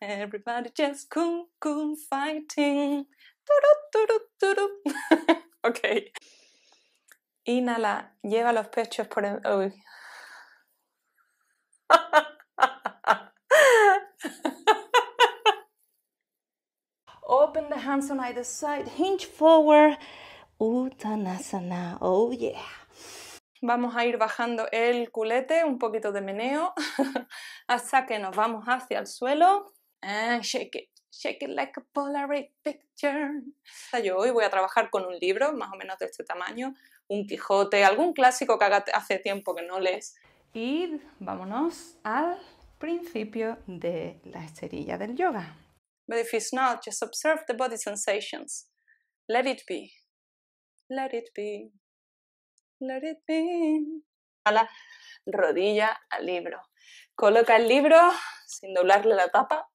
Everybody just cool, cool fighting. ok. Inhala, lleva los pechos por... El... Open the hands on either side, hinge forward. Uttanasana, oh yeah. Vamos a ir bajando el culete, un poquito de meneo, hasta que nos vamos hacia el suelo and ah, shake it, shake it like a Polaroid picture. Yo hoy voy a trabajar con un libro más o menos de este tamaño, un Quijote, algún clásico que hace tiempo que no lees. Y vámonos al principio de la esterilla del yoga. But if it's not, just observe the body sensations. Let it be. Let it be. Let it be la rodilla al libro. Coloca el libro sin doblarle la tapa